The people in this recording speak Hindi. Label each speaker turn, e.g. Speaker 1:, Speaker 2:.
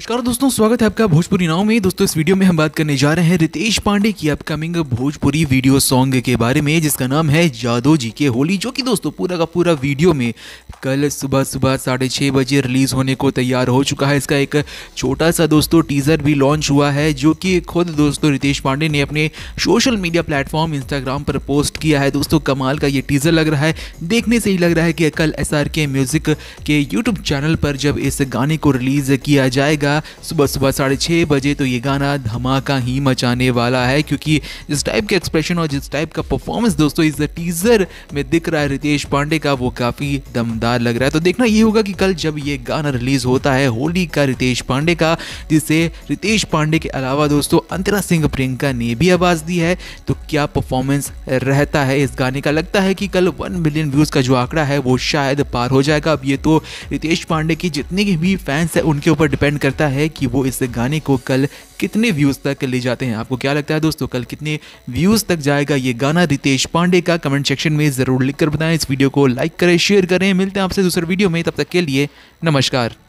Speaker 1: नमस्कार दोस्तों स्वागत है आपका भोजपुरी नाव में दोस्तों इस वीडियो में हम बात करने जा रहे हैं रितेश पांडे की अपकमिंग भोजपुरी वीडियो सॉन्ग के बारे में जिसका नाम है जादो जी के होली जो कि दोस्तों पूरा का पूरा वीडियो में कल सुबह सुबह साढ़े छः बजे रिलीज़ होने को तैयार हो चुका है इसका एक छोटा सा दोस्तों टीज़र भी लॉन्च हुआ है जो कि खुद दोस्तों रितेश पांडे ने अपने सोशल मीडिया प्लेटफॉर्म इंस्टाग्राम पर पोस्ट किया है दोस्तों कमाल का ये टीज़र लग रहा है देखने से ही लग रहा है कि कल एस म्यूज़िक के यूट्यूब चैनल पर जब इस गाने को रिलीज़ किया जाएगा जाएगा सुबह सुबह साढ़े छः बजे तो ये गाना धमाका ही मचाने वाला है क्योंकि जिस टाइप के एक्सप्रेशन और जिस टाइप का परफॉर्मेंस दोस्तों इस टीज़र में दिख रहा है रितेश पांडे का वो काफ़ी दमदार लग रहा है तो देखना ये होगा कि कल जब ये गाना रिलीज़ होता है होली का रितेश पांडे का जिसे रितेश पांडे के अलावा दोस्तों अंतरा सिंह प्रियंका ने भी आवाज़ दी है तो क्या परफॉर्मेंस रहता है इस गाने का लगता है कि कल वन मिलियन व्यूज़ का जो आंकड़ा है वो शायद पार हो जाएगा अब ये तो रितेश पांडे की जितने भी फैंस हैं उनके ऊपर डिपेंड करता लगता है कि वो इस गाने को कल कितने व्यूज़ तक ले जाते हैं आपको क्या लगता है दोस्तों कल कितने व्यूज़ तक जाएगा ये गाना रितेश पांडे का कमेंट सेक्शन में ज़रूर लिखकर बताएं इस वीडियो को लाइक करें शेयर करें मिलते हैं आपसे दूसरे वीडियो में तब तक के लिए नमस्कार